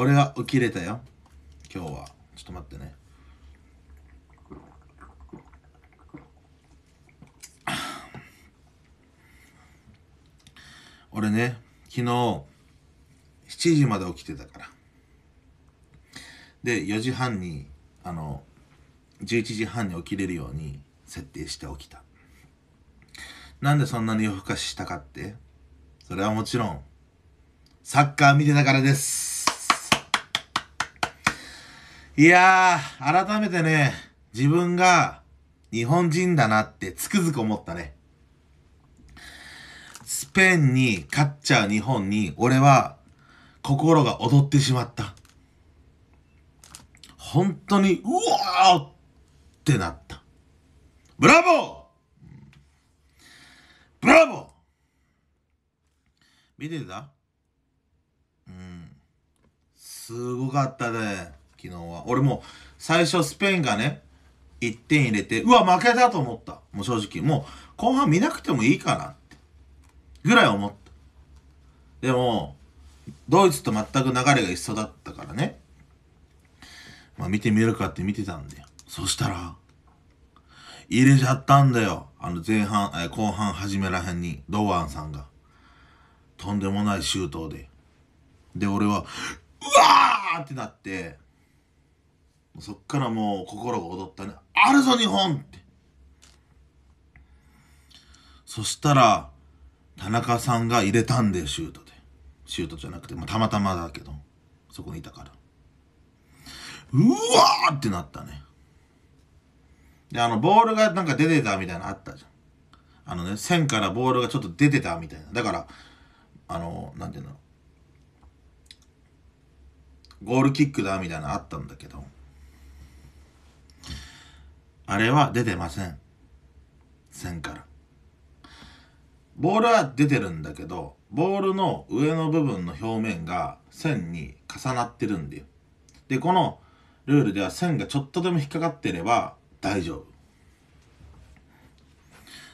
俺は起きれたよ今日はちょっと待ってね俺ね昨日7時まで起きてたからで4時半にあの11時半に起きれるように設定して起きたなんでそんなに夜更かししたかってそれはもちろんサッカー見てたからですいやー、改めてね、自分が日本人だなってつくづく思ったね。スペインに勝っちゃう日本に、俺は心が踊ってしまった。本当に、うわーってなった。ブラボーブラボー見てたうん。すごかったね。昨日は。俺も最初スペインがね、1点入れて、うわ、負けたと思った。もう正直。もう後半見なくてもいいかなって。ぐらい思った。でも、ドイツと全く流れが一緒だったからね。まあ見てみるかって見てたんだよ。そしたら、入れちゃったんだよ。あの前半、え後半始めらへんに、堂安さんが。とんでもない周到で。で、俺は、うわーってなって、そっからもう心が踊ったね。あるぞ日本って。そしたら、田中さんが入れたんで、シュートで。シュートじゃなくて、まあ、たまたまだけど、そこにいたから。うわーってなったね。で、あの、ボールがなんか出てたみたいなのあったじゃん。あのね、線からボールがちょっと出てたみたいな。だから、あの、なんていうの、ゴールキックだみたいなのあったんだけど、あれは出てません。線から。ボールは出てるんだけど、ボールの上の部分の表面が線に重なってるんだよ。で、このルールでは線がちょっとでも引っかかってれば大丈夫。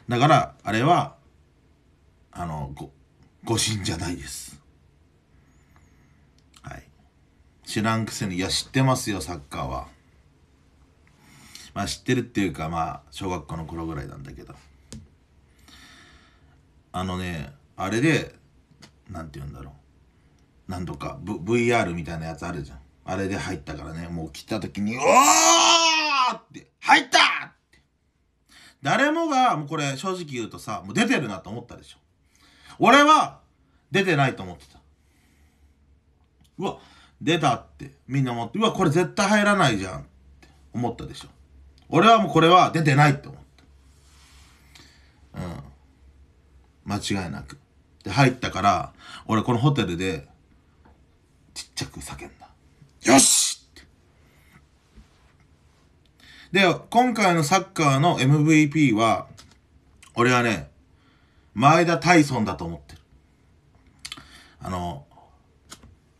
だから、あれは、あの、ご、誤信じゃないです。はい。知らんくせに、いや、知ってますよ、サッカーは。まあ知ってるっていうかまあ小学校の頃ぐらいなんだけどあのねあれで何て言うんだろうなんとか、v、VR みたいなやつあるじゃんあれで入ったからねもう来た時に「おー!」って「入った!」って誰もがもうこれ正直言うとさもう出てるなと思ったでしょ俺は出てないと思ってたうわ出たってみんな思ってうわこれ絶対入らないじゃんって思ったでしょ俺はもうこれは出てないって思った。うん。間違いなく。で、入ったから、俺このホテルで、ちっちゃく叫んだ。よしで、今回のサッカーの MVP は、俺はね、前田大尊だと思ってる。あの、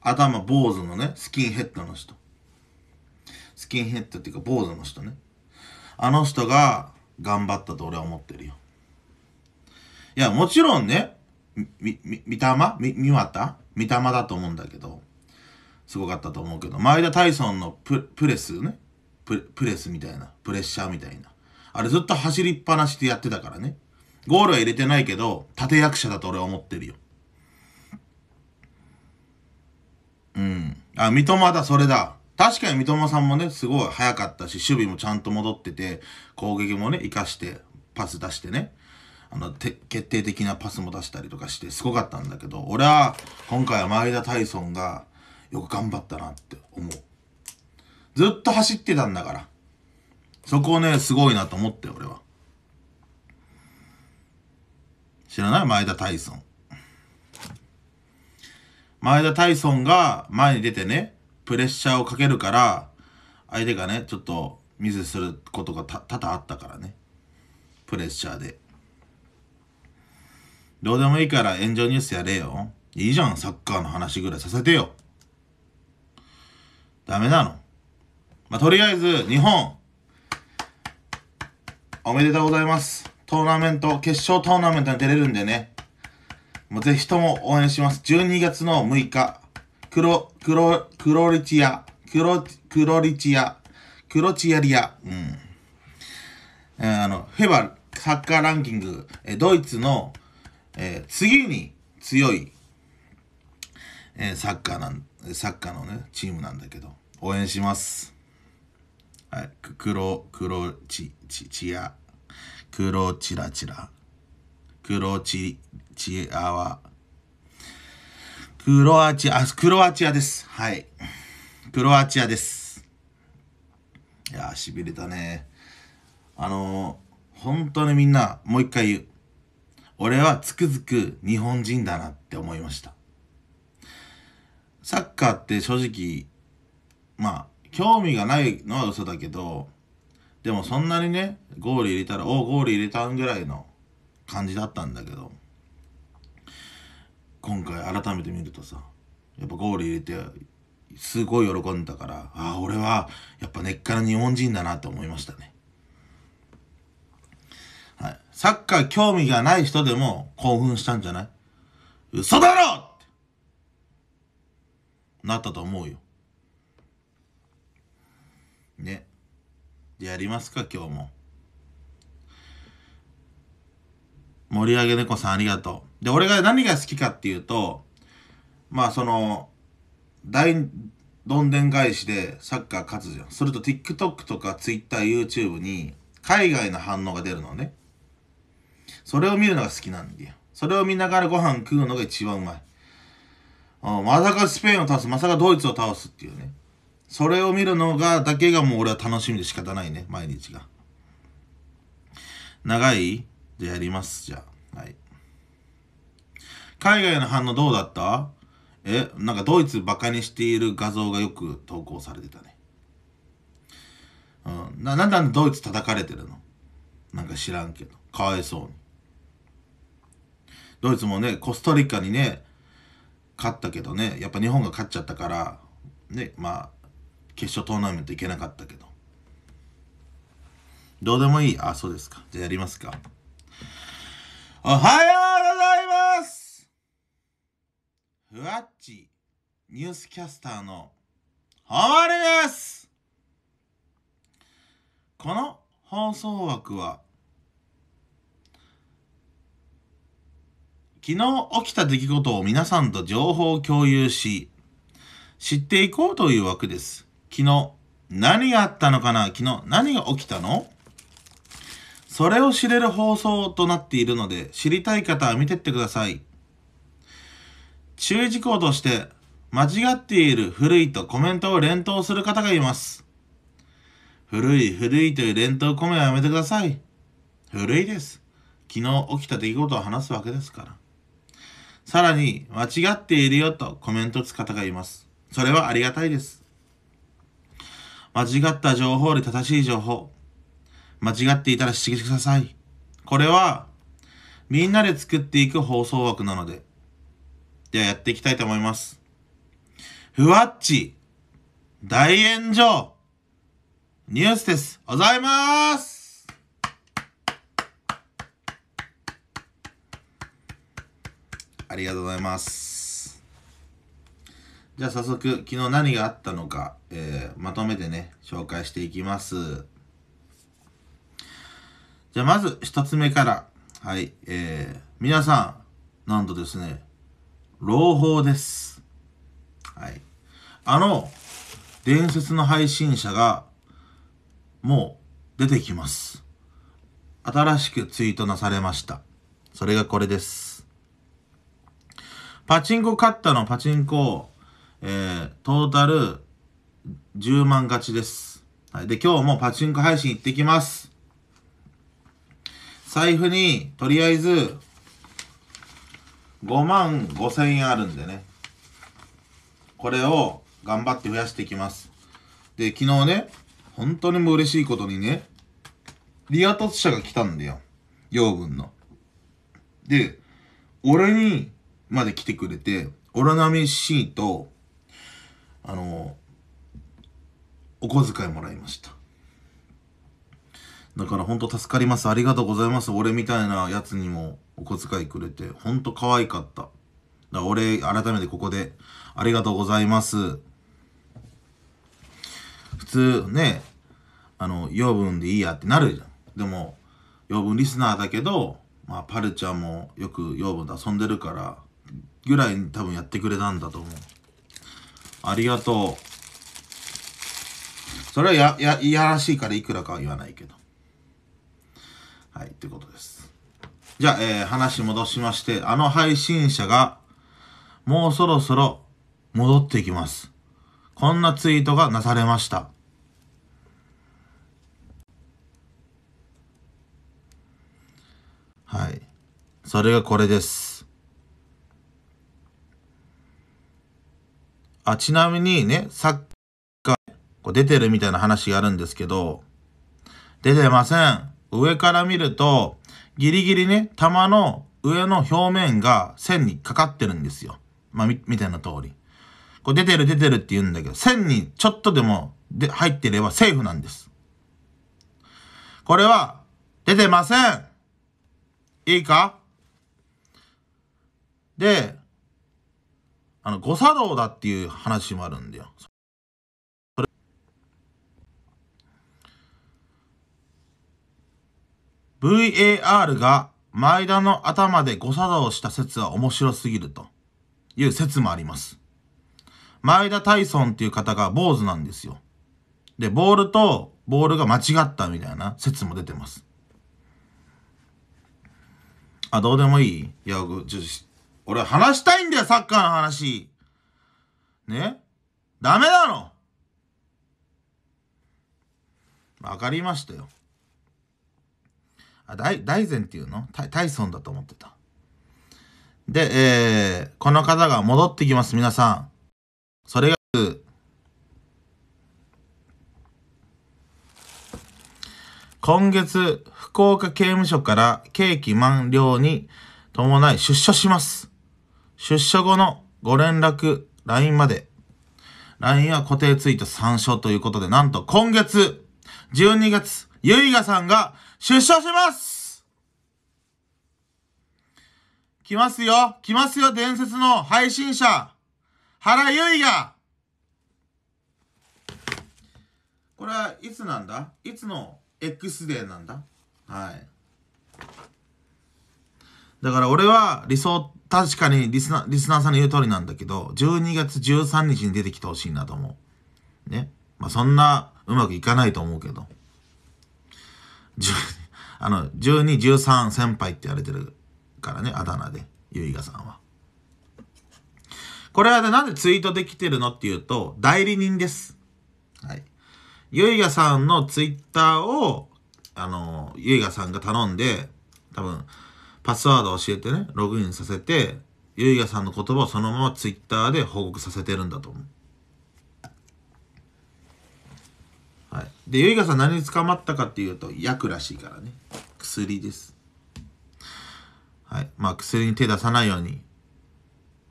頭坊主のね、スキンヘッドの人。スキンヘッドっていうか坊主の人ね。あの人が頑張ったと俺は思ってるよ。いや、もちろんね、み、み、三たまみ、たみただと思うんだけど、すごかったと思うけど、前田大イのプレスねプ、プレスみたいな、プレッシャーみたいな。あれずっと走りっぱなしでやってたからね。ゴールは入れてないけど、立役者だと俺は思ってるよ。うん。あ、三笘だ、それだ。確かに三笘さんもね、すごい早かったし、守備もちゃんと戻ってて、攻撃もね、活かして、パス出してね、あの、決定的なパスも出したりとかして、すごかったんだけど、俺は、今回は前田大孫が、よく頑張ったなって思う。ずっと走ってたんだから。そこをね、すごいなと思って俺は。知らない前田大孫。前田大孫が前に出てね、プレッシャーをかけるから相手がねちょっとミスすることが多々あったからねプレッシャーでどうでもいいから炎上ニュースやれよいいじゃんサッカーの話ぐらいさせてよダメなのまあ、とりあえず日本おめでとうございますトーナメント決勝トーナメントに出れるんでねもうぜひとも応援します12月の6日クロ、クロ、クロリチア、クロ、クロリチア、クロチアリア、うん。えあの、フェバサッカーランキング、えドイツの、えー、次に強い、えー、サッカーなん、サッカーのね、チームなんだけど、応援します。はい、クロ、クロチ、チ、チア、クロチラチラ、クロチ、チアワ、クロアチア、クロアチアです。はい。クロアチアです。いやー、痺れたね。あのー、本当にみんな、もう一回言う。俺はつくづく日本人だなって思いました。サッカーって正直、まあ、興味がないのは嘘だけど、でもそんなにね、ゴール入れたら、おゴール入れたんぐらいの感じだったんだけど、今回改めて見るとさやっぱゴール入れてすごい喜んだからああ俺はやっぱ根っから日本人だなって思いましたね、はい、サッカー興味がない人でも興奮したんじゃない嘘だろってなったと思うよねでやりますか今日も盛り上げ猫さんありがとうで、俺が何が好きかっていうと、まあその、大どんでん返しでサッカー勝つじゃん。すると TikTok とか Twitter、YouTube に海外の反応が出るのね。それを見るのが好きなんだよ。それを見ながらご飯食うのが一番うまい。あまさかスペインを倒す、まさかドイツを倒すっていうね。それを見るのが、だけがもう俺は楽しみで仕方ないね、毎日が。長いじゃあやります、じゃあ。はい。海外の反応どうだったえ、なんかドイツバカにしている画像がよく投稿されてたね。うん。な、なんでドイツ叩かれてるのなんか知らんけど。かわいそうに。ドイツもね、コストリカにね、勝ったけどね、やっぱ日本が勝っちゃったから、ね、まあ、決勝トーナメント行けなかったけど。どうでもいいあ、そうですか。じゃあやりますか。おはようございますふわっちニュースキャスターのハマりですこの放送枠は昨日起きた出来事を皆さんと情報を共有し知っていこうという枠です昨日何があったのかな昨日何が起きたのそれを知れる放送となっているので知りたい方は見てってください。注意事項として、間違っている古いとコメントを連投する方がいます。古い古いという連投コメントはやめてください。古いです。昨日起きた出来事を話すわけですから。さらに、間違っているよとコメントつ方がいます。それはありがたいです。間違った情報より正しい情報。間違っていたら指摘してください。これは、みんなで作っていく放送枠なので、ではやっていきたいと思います。ふわっち、大炎上、ニュースです。ございますありがとうございます。じゃあ早速、昨日何があったのか、えー、まとめてね、紹介していきます。じゃあまず一つ目から、はい、えー、皆さん、なんとですね、朗報です。はい。あの、伝説の配信者が、もう出てきます。新しくツイートなされました。それがこれです。パチンコ勝ったのパチンコ、えー、トータル10万勝ちです。はい。で、今日もパチンコ配信行ってきます。財布に、とりあえず、5万5千円あるんでね。これを頑張って増やしていきます。で、昨日ね、本当にもう嬉しいことにね、リア突者が来たんだよ。養分の。で、俺にまで来てくれて、俺並み C と、あの、お小遣いもらいました。だから本当助かります。ありがとうございます。俺みたいなやつにもお小遣いくれて、本当可愛かった。だから俺、改めてここで、ありがとうございます。普通ね、あの、養分でいいやってなるじゃん。でも、養分リスナーだけど、まあ、パルちゃんもよく養分で遊んでるから、ぐらいに多分やってくれたんだと思う。ありがとう。それはや、や、いやらしいからいくらかは言わないけど。はい、ってことです。じゃあ、えー、話戻しまして、あの配信者が、もうそろそろ戻ってきます。こんなツイートがなされました。はい。それがこれです。あ、ちなみにね、サッカー、こう出てるみたいな話があるんですけど、出てません。上から見ると、ギリギリね、玉の上の表面が線にかかってるんですよ。まあ、み、みたいな通り。こう出てる出てるって言うんだけど、線にちょっとでもで入ってればセーフなんです。これは、出てませんいいかで、あの、誤作動だっていう話もあるんだよ。VAR が前田の頭で誤作動した説は面白すぎるという説もあります。前田タイソンっていう方が坊主なんですよ。で、ボールとボールが間違ったみたいな説も出てます。あ、どうでもいいいや、ちょ、俺話したいんだよ、サッカーの話。ねダメなのわかりましたよ。あ大大善っていうのタイソンだと思ってた。で、えー、この方が戻ってきます、皆さん。それが、今月、福岡刑務所から刑期満了に伴い出所します。出所後のご連絡、LINE まで。LINE は固定ツイート参照ということで、なんと今月、12月、ゆいがさんが出社します来ますよ来ますよ伝説の配信者原由衣がこれはいつなんだいつの X デーなんだはい。だから俺は理想、確かにリスナリスナーさんの言う通りなんだけど、12月13日に出てきてほしいなと思う。ね。まあそんなうまくいかないと思うけど。あの、12、13先輩って言われてるからね、あだ名で、ゆいがさんは。これはね、なんでツイートできてるのっていうと、代理人です。はい。ゆいがさんのツイッターを、あの、ゆいがさんが頼んで、多分、パスワード教えてね、ログインさせて、ゆいがさんの言葉をそのままツイッターで報告させてるんだと思う。はい、で結賀さん何に捕まったかっていうと薬らしいからね薬ですはいまあ薬に手出さないように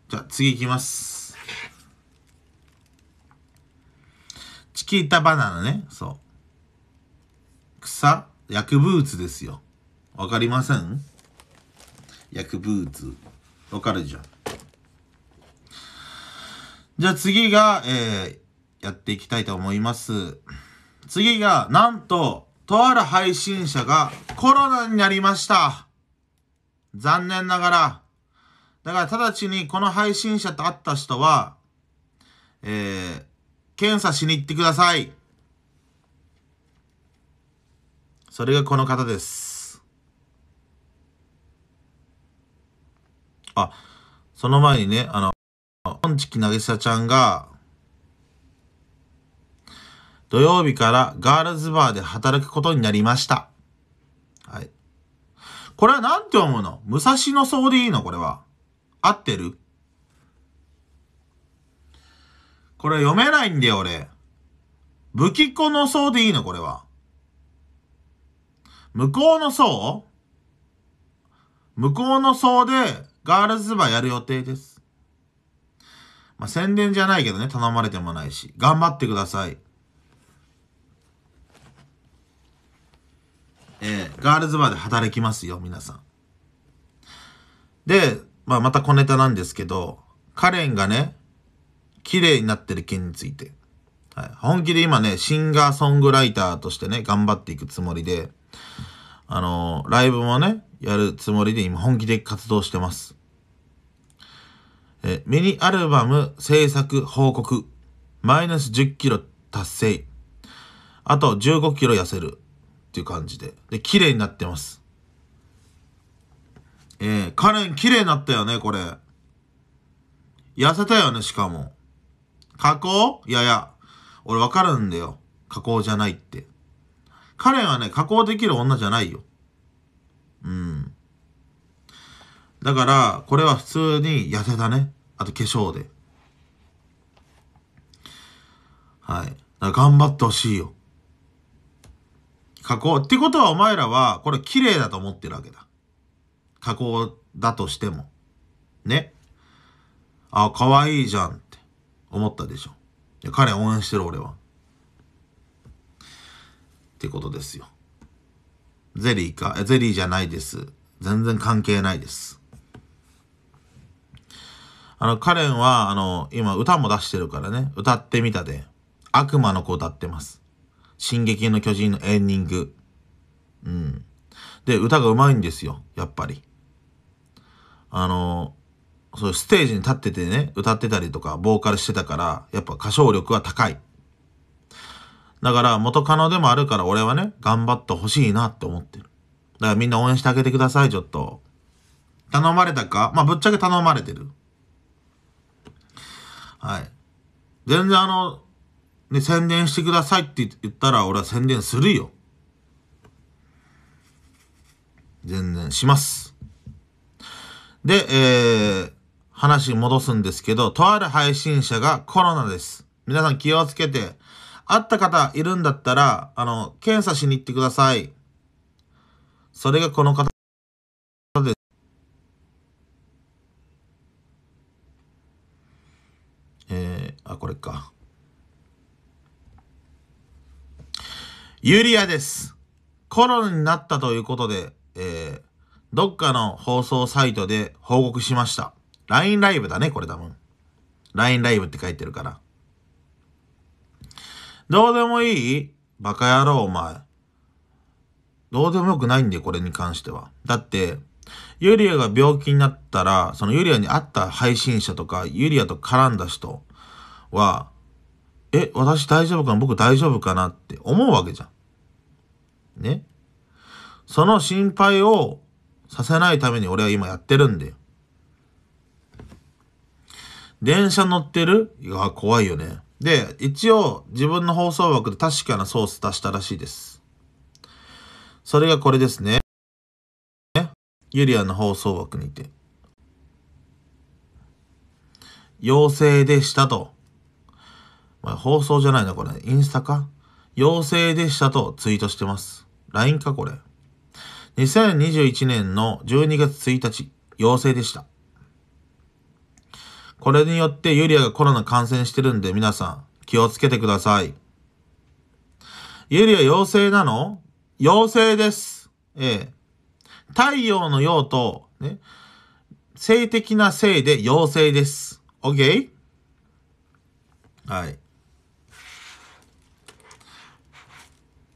じゃあ次いきますチキータバナナねそう草薬ブーツですよわかりません薬ブーツ。わかるじゃんじゃあ次が、えー、やっていきたいと思います。次が、なんと、とある配信者がコロナになりました。残念ながら。だから直ちにこの配信者と会った人は、えー、検査しに行ってください。それがこの方です。あ、その前にね、あの、本ンチキなぎさちゃんが、土曜日からガールズバーで働くことになりました。はい。これは何て思うの武蔵野荘でいいのこれは。合ってるこれ読めないんだよ、俺。武器っ子の層でいいのこれは。向こうの層向こうの層でガールズバーやる予定です。まあ、宣伝じゃないけどね、頼まれてもないし。頑張ってください。えー、ガールズバーで働きますよ、皆さん。で、まあ、また小ネタなんですけど、カレンがね、綺麗になってる件について。はい、本気で今ね、シンガーソングライターとしてね、頑張っていくつもりで、あのー、ライブもね、やるつもりで今本気で活動してます。えミニアルバム制作報告、マイナス10キロ達成、あと15キロ痩せる、っていう感じで。で、綺麗になってます。えー、カレン綺麗になったよね、これ。痩せたよね、しかも。加工いやいや。俺わかるんだよ。加工じゃないって。カレンはね、加工できる女じゃないよ。うん。だから、これは普通に痩せたね。あと化粧で。はい。頑張ってほしいよ。加工。ってことはお前らは、これ綺麗だと思ってるわけだ。加工だとしても。ね。あ、可愛いじゃんって思ったでしょ。で彼応援してる俺は。ってことですよ。ゼリーか、ゼリーじゃないです。全然関係ないです。あの、カレンは、あの、今歌も出してるからね、歌ってみたで、悪魔の子歌ってます。進撃の巨人のエンディング。うん。で、歌が上手いんですよ、やっぱり。あの、そういうステージに立っててね、歌ってたりとか、ボーカルしてたから、やっぱ歌唱力は高い。だから元カノでもあるから俺はね、頑張ってほしいなって思ってる。だからみんな応援してあげてください、ちょっと。頼まれたかまあ、ぶっちゃけ頼まれてる。はい。全然あの、で、宣伝してくださいって言ったら俺は宣伝するよ。全然します。で、えー、話戻すんですけど、とある配信者がコロナです。皆さん気をつけて、会った方いるんだったら、あの、検査しに行ってください。それがこの方です。えー、あ、これか。ユリアです。コロナになったということで、えー、どっかの放送サイトで報告しました。LINE ライブだね、これ多分。LINE ライブって書いてるから。どうでもいいバカ野郎、お前。どうでもよくないんで、これに関しては。だって、ユリアが病気になったら、そのユリアに会った配信者とか、ユリアと絡んだ人は、え、私大丈夫かな僕大丈夫かなって思うわけじゃん。ね。その心配をさせないために俺は今やってるんだよ。電車乗ってるいや、怖いよね。で、一応自分の放送枠で確かなソース出したらしいです。それがこれですね。ユリアの放送枠にて。陽性でしたと。まあ、放送じゃないな、これ。インスタか陽性でしたとツイートしてます。LINE かこれ。2021年の12月1日、陽性でした。これによってユリアがコロナ感染してるんで皆さん気をつけてください。ユリア陽性なの陽性です。ええ。太陽の陽と、ね、性的な性で陽性です。OK? はい。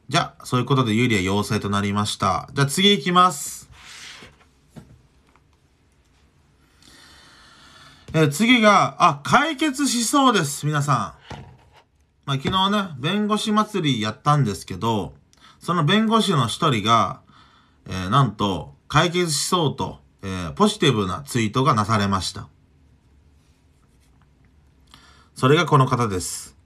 じゃあ、そういうことで有リは陽性となりました。じゃあ次いきます。えー、次が、あ、解決しそうです、皆さん。まあ、昨日ね、弁護士祭りやったんですけど、その弁護士の一人が、えー、なんと、解決しそうと、えー、ポジティブなツイートがなされました。それがこの方です。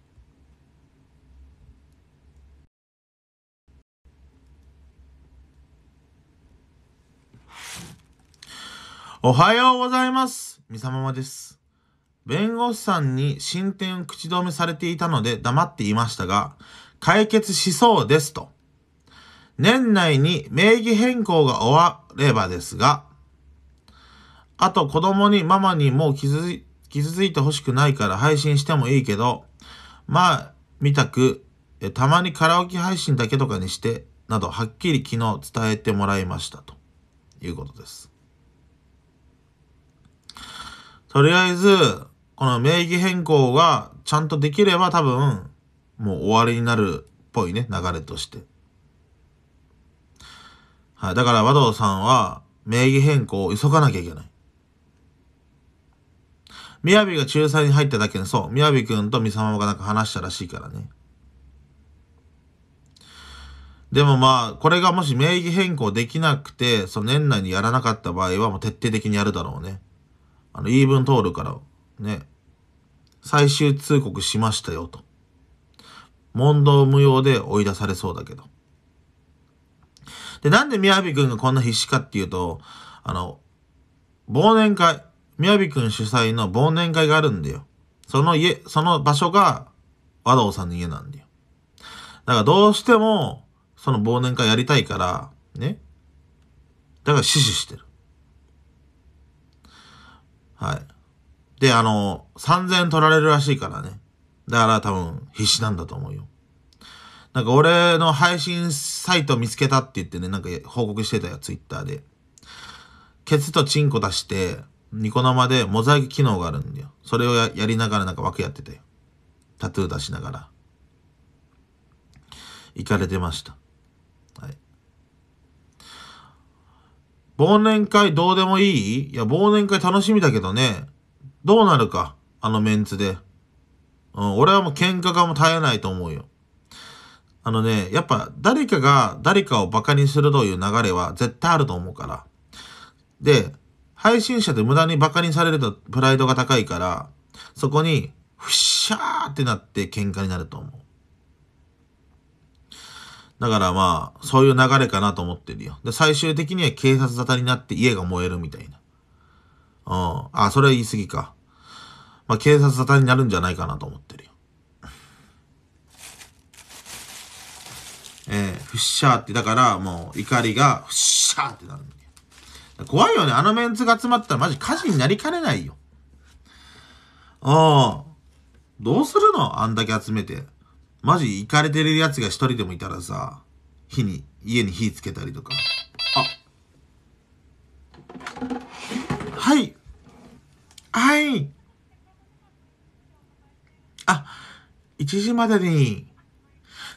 おはようございます。みさままです。弁護士さんに進展を口止めされていたので黙っていましたが、解決しそうですと。年内に名義変更が終わればですが、あと子供にママにもう傷傷ついてほしくないから配信してもいいけど、まあ、見たく、たまにカラオケ配信だけとかにして、などはっきり昨日伝えてもらいましたということです。とりあえず、この名義変更がちゃんとできれば多分、もう終わりになるっぽいね、流れとして。はい。だから、和道さんは、名義変更を急がなきゃいけない。みやびが仲裁に入っただけに、そう、みやびくんとみさまがなんか話したらしいからね。でもまあ、これがもし名義変更できなくて、その年内にやらなかった場合は、もう徹底的にやるだろうね。あの、言い分通るから、ね、最終通告しましたよと。問答無用で追い出されそうだけど。で、なんで宮城くんがこんな必死かっていうと、あの、忘年会、宮城くん主催の忘年会があるんだよ。その家、その場所が和道さんの家なんだよ。だからどうしても、その忘年会やりたいから、ね。だから死守してる。はい。で、あの、3000円取られるらしいからね。だから多分必死なんだと思うよ。なんか俺の配信サイト見つけたって言ってね、なんか報告してたよ、ツイッターで。ケツとチンコ出して、ニコ生でモザイク機能があるんだよ。それをやりながらなんか枠やってたよ。タトゥー出しながら。行かれてました。忘年会どうでもいいいや、忘年会楽しみだけどね。どうなるか。あのメンツで。うん、俺はもう喧嘩がもう絶えないと思うよ。あのね、やっぱ誰かが誰かを馬鹿にするという流れは絶対あると思うから。で、配信者で無駄に馬鹿にされるとプライドが高いから、そこに、ふっしゃーってなって喧嘩になると思う。だからまあ、そういう流れかなと思ってるよ。で、最終的には警察沙汰になって家が燃えるみたいな。うん。あ、それは言い過ぎか。まあ、警察沙汰になるんじゃないかなと思ってるよ。えー、フッシャーって、だからもう怒りがフッシャーってなる怖いよね。あのメンツが集まったらマジ火事になりかねないよ。うん。どうするのあんだけ集めて。マジ行かれてるやつが一人でもいたらさ、火に、家に火つけたりとか。あ。はい。はい。あ、1時までに。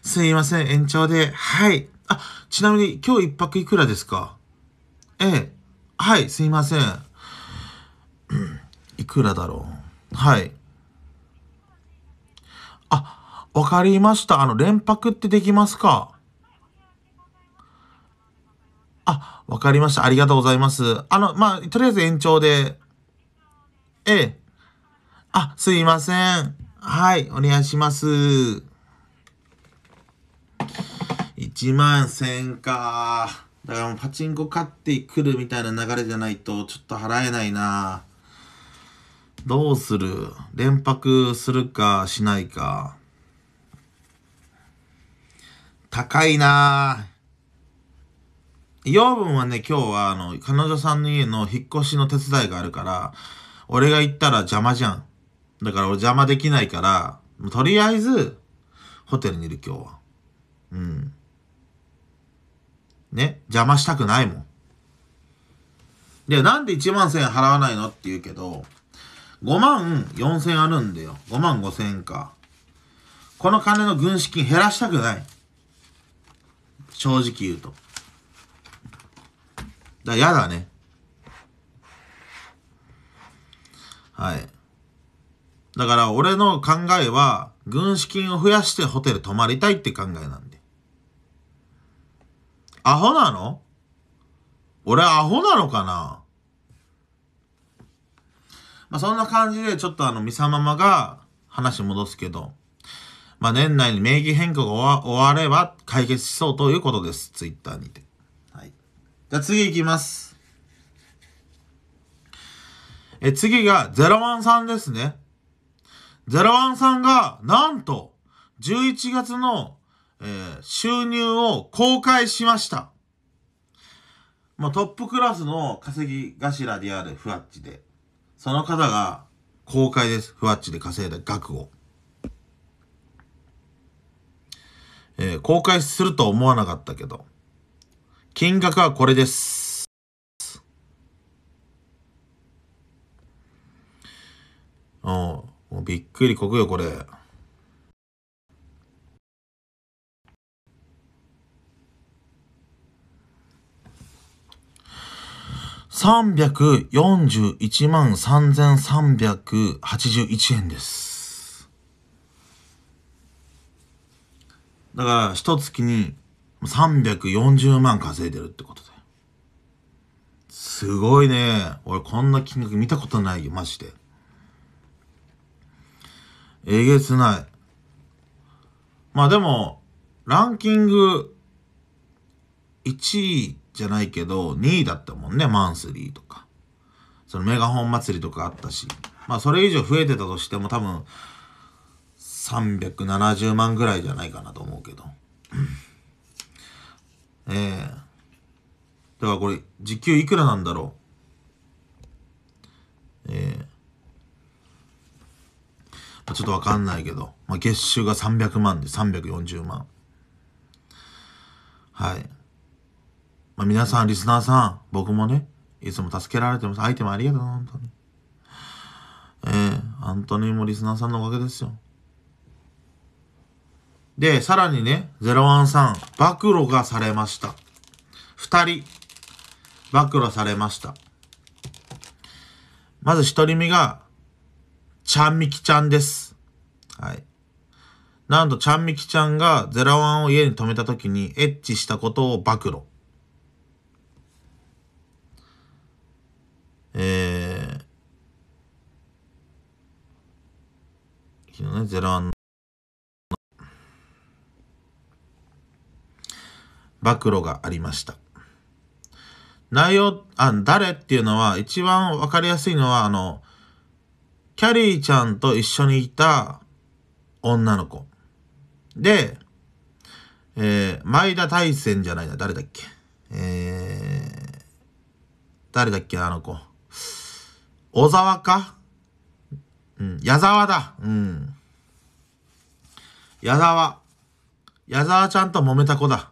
すいません、延長で。はい。あ、ちなみに今日一泊いくらですかええ。はい、すいません。いくらだろう。はい。わかりました。あの、連泊ってできますかあ、わかりました。ありがとうございます。あの、まあ、とりあえず延長で。ええ。あ、すいません。はい、お願いします。1万1000か。だからもうパチンコ買ってくるみたいな流れじゃないと、ちょっと払えないな。どうする連泊するかしないか。高いな養分はね、今日は、あの、彼女さんの家の引っ越しの手伝いがあるから、俺が行ったら邪魔じゃん。だから俺邪魔できないから、とりあえず、ホテルにいる今日は。うん。ね、邪魔したくないもん。で、なんで1万1000円払わないのって言うけど、5万4000円あるんだよ。5万5000円か。この金の軍資金減らしたくない。正直言うと。だ、嫌だね。はい。だから俺の考えは、軍資金を増やしてホテル泊まりたいって考えなんで。アホなの俺アホなのかなまあ、そんな感じで、ちょっとあの、ミサママが話戻すけど、まあ、年内に名義変更が終われば解決しそうということです。ツイッターにて。はい。じゃあ次行きます。え、次が01さんですね。01さんが、なんと、11月の、えー、収入を公開しました。まあ、トップクラスの稼ぎ頭であるフワッチで、その方が公開です。フワッチで稼いだ額を。えー、公開すると思わなかったけど、金額はこれです。おもうびっくりこくよ、これ。341万3381円です。だから、一月に340万稼いでるってことで。すごいね。俺こんな金額見たことないよ、マジで。えげつない。まあでも、ランキング1位じゃないけど、2位だったもんね、マンスリーとか。そのメガホン祭りとかあったし。まあそれ以上増えてたとしても多分、370万ぐらいじゃないかなと思うけど。ええー、だからこれ、時給いくらなんだろう。ええーちょっとわかんないけど、まあ、月収が300万で340万。はい。まあ、皆さん、リスナーさん、僕もね、いつも助けられてます。アイテムありがとうな、本当に。ええー、アントニーもリスナーさんのおかげですよ。で、さらにね、01さん、暴露がされました。二人、暴露されました。まず一人目が、ちゃんみきちゃんです。はい。なんと、ちゃんみきちゃんが01を家に泊めた時にエッチしたことを暴露。えー、昨日ね、01の暴露がありました。内容、あ、誰っていうのは一番わかりやすいのは、あの、キャリーちゃんと一緒にいた女の子。で、えー、前田大戦じゃないな、誰だっけ。えー、誰だっけ、あの子。小沢かうん、矢沢だ。うん。矢沢。矢沢ちゃんと揉めた子だ。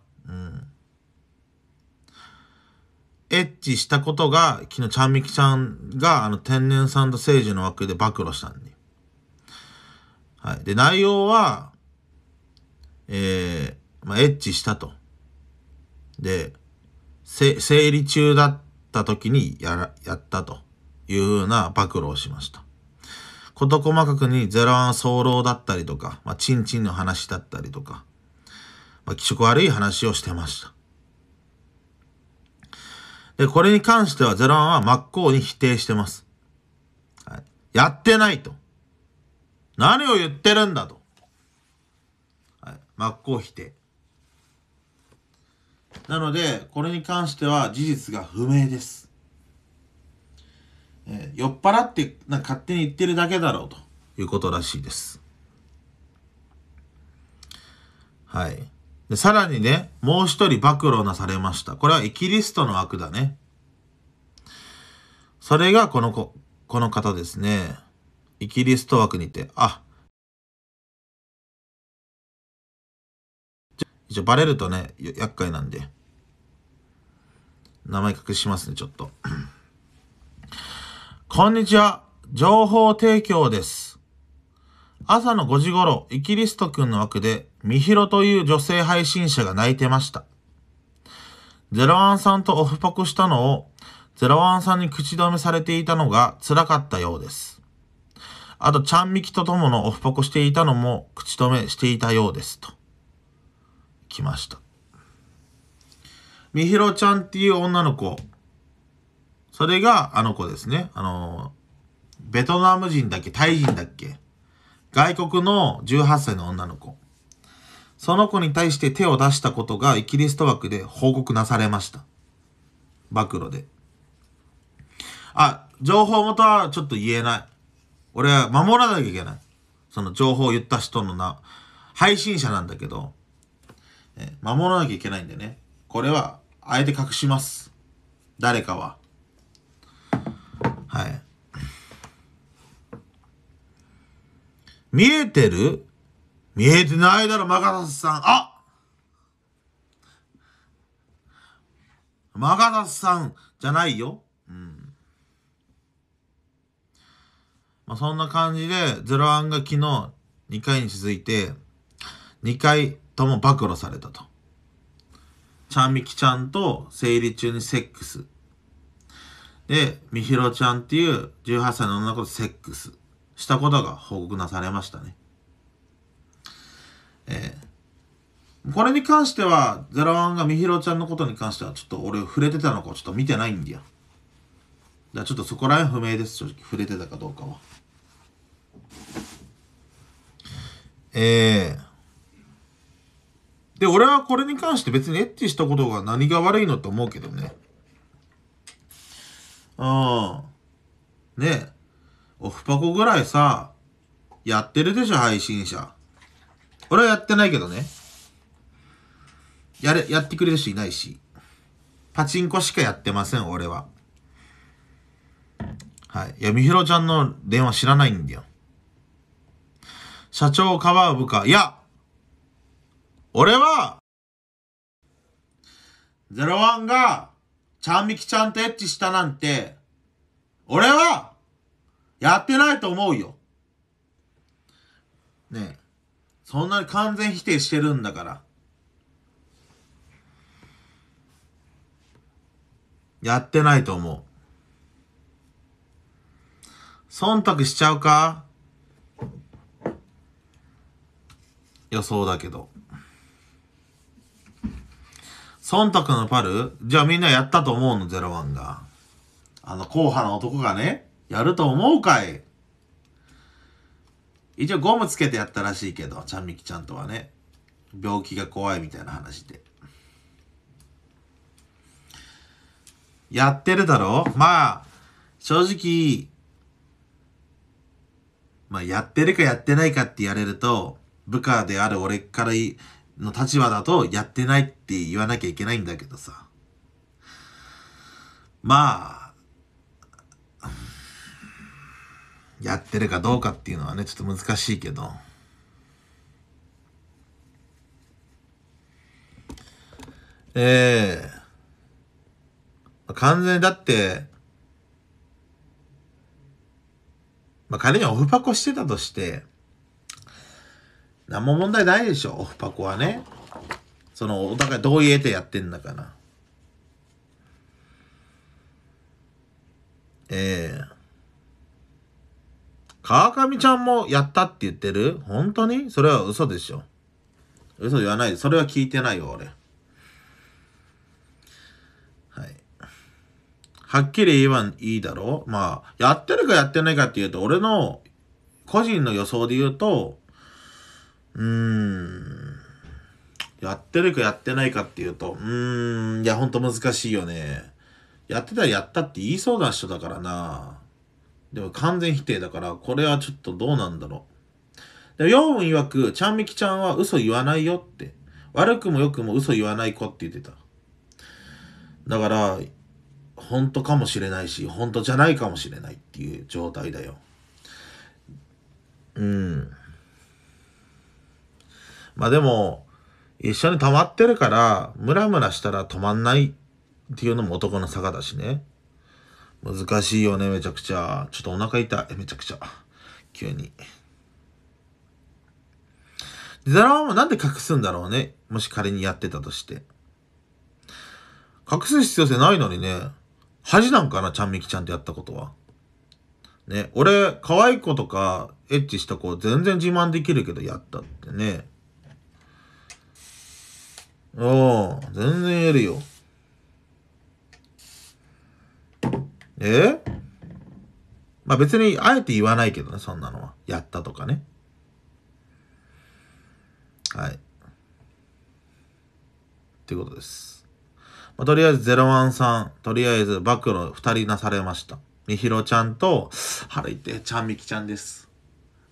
エッチしたことが、昨日、ちゃんみきちゃんが、あの、天然さんと聖樹の枠で暴露したんで。はい。で、内容は、えー、まあ、エッチしたと。で、生理中だった時にやら、やったというふうな暴露をしました。事細かくにゼロアン早漏だったりとか、まあ、チンチンの話だったりとか、まあ、気色悪い話をしてました。で、これに関しては01は真っ向に否定してます。はい、やってないと。何を言ってるんだと。はい、真っ向否定。なので、これに関しては事実が不明です。えー、酔っ払ってな勝手に言ってるだけだろうということらしいです。はい。で、さらにね、もう一人暴露なされました。これはエキリストの悪だね。それがこの子、この方ですね。イキリスト枠にて、あ、一応バレるとね、厄介なんで。名前隠しますね、ちょっと。こんにちは。情報提供です。朝の5時頃、イキリスト君の枠で、みひろという女性配信者が泣いてました。ゼロワンさんとオフパコしたのを、ゼロワンさんに口止めされていたのが辛かったようです。あと、ちゃんみきととものオフパコしていたのも口止めしていたようです。と。来ました。みひろちゃんっていう女の子。それがあの子ですね。あの、ベトナム人だっけタイ人だっけ外国の18歳の女の子。その子に対して手を出したことがイギリスト枠で報告なされました。暴露で。あ、情報元はちょっと言えない。俺は守らなきゃいけない。その情報を言った人のな、配信者なんだけど、え守らなきゃいけないんでね。これは、あえて隠します。誰かは。はい。見えてる見えてないだろ、マガタスさん。あマガタスさんじゃないよ。うん。まあ、そんな感じで、ゼロアンが昨日2回に続いて、2回とも暴露されたと。ちゃんみきちゃんと生理中にセックス。で、みひろちゃんっていう18歳の女の子とセックス。したことが報告なされましたね。えー、これに関しては、ゼロワンがみひろちゃんのことに関しては、ちょっと俺触れてたのかちょっと見てないんだよ。じゃあちょっとそこら辺不明です、正直。触れてたかどうかは。ええー、で、俺はこれに関して別にエッチしたことが何が悪いのと思うけどね。うん。ねえ。オフパコぐらいさ、やってるでしょ、配信者。俺はやってないけどね。やれ、やってくれる人いないし。パチンコしかやってません、俺は。はい。いや、みひろちゃんの電話知らないんだよ。社長をかばう部下。いや俺は、ゼロワンが、ちゃんみきちゃんとエッチしたなんて、俺は、やってないと思うよ。ねえ。そんなに完全否定してるんだから。やってないと思う。忖度しちゃうか予想だけど。忖度のパルじゃあみんなやったと思うの、ゼロワンが。あの、硬派な男がね。やると思うかい一応ゴムつけてやったらしいけど、ちゃんみきちゃんとはね。病気が怖いみたいな話で。やってるだろまあ、正直、まあ、やってるかやってないかって言われると、部下である俺からの立場だと、やってないって言わなきゃいけないんだけどさ。まあ、やってるかどうかっていうのはね、ちょっと難しいけど。ええー、完全だって、まあ、仮にオフパコしてたとして、何も問題ないでしょ、オフパコはね。その、お互い同意得てやってんだから。ええー川上ちゃんもやったって言ってる本当にそれは嘘でしょ。嘘言わない。それは聞いてないよ、俺。はい。はっきり言えばいいだろうまあ、やってるかやってないかっていうと、俺の個人の予想で言うと、うーん、やってるかやってないかっていうと、うーん、いや、ほんと難しいよね。やってたらやったって言いそうな人だからな。でも完全否定だから、これはちょっとどうなんだろう。で、ヨウン曰く、ちゃんみきちゃんは嘘言わないよって。悪くも良くも嘘言わない子って言ってた。だから、本当かもしれないし、本当じゃないかもしれないっていう状態だよ。うん。まあでも、一緒に溜まってるから、ムラムラしたら止まんないっていうのも男の坂だしね。難しいよね、めちゃくちゃ。ちょっとお腹痛い、めちゃくちゃ。急に。でダラはなんで隠すんだろうね。もし仮にやってたとして。隠す必要性ないのにね。恥なんかな、ちゃんみきちゃんとやったことは。ね、俺、可愛い子とか、エッチした子、全然自慢できるけど、やったってね。おん、全然やるよ。えまあ別にあえて言わないけどね、そんなのは。やったとかね。はい。っていうことです。まあ、とりあえず01さん、とりあえず暴露2人なされました。みひろちゃんと、はるいて、ちゃんみきちゃんです。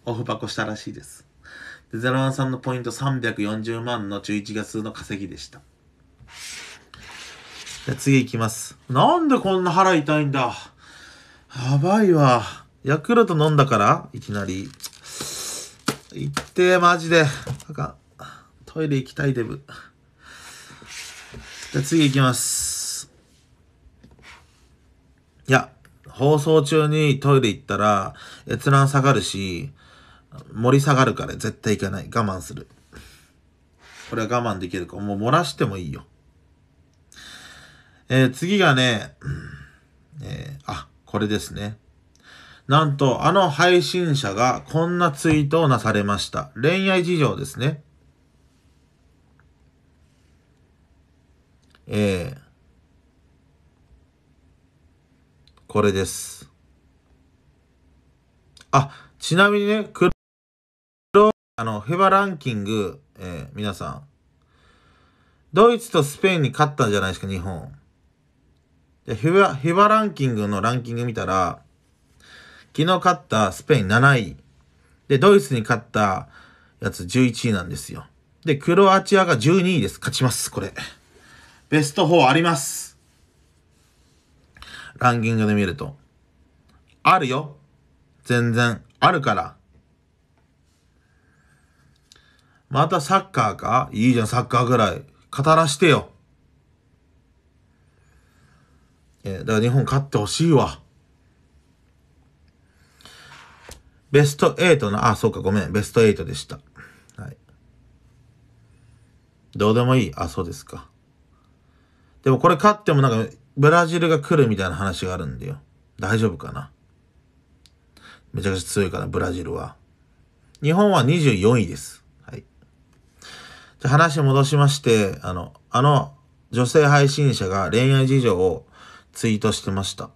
オフ箱したらしいです。で、01さんのポイント340万の11月の稼ぎでした。じゃあ次行きます。なんでこんな腹痛いんだ。やばいわ。ヤクルト飲んだからいきなり。いってマジで。あかん。トイレ行きたいデブ。じゃあ次行きます。いや、放送中にトイレ行ったら閲覧下がるし、盛り下がるから絶対行かない。我慢する。これは我慢できるか。もう漏らしてもいいよ。えー、次がね、えー、あ、これですね。なんと、あの配信者がこんなツイートをなされました。恋愛事情ですね。えー、これです。あ、ちなみにね、黒、あの、フェバランキング、えー、皆さん、ドイツとスペインに勝ったんじゃないですか、日本。フィバ、フィバランキングのランキング見たら、昨日勝ったスペイン7位。で、ドイツに勝ったやつ11位なんですよ。で、クロアチアが12位です。勝ちます、これ。ベスト4あります。ランキングで見ると。あるよ。全然。あるから。またサッカーかいいじゃん、サッカーぐらい。語らしてよ。えー、だから日本勝ってほしいわ。ベスト8の、あ、そうか、ごめん。ベスト8でした。はい。どうでもいい。あ、そうですか。でもこれ勝ってもなんか、ブラジルが来るみたいな話があるんだよ。大丈夫かなめちゃくちゃ強いから、ブラジルは。日本は24位です。はい。じゃ、話戻しまして、あの、あの、女性配信者が恋愛事情をツイートしてました。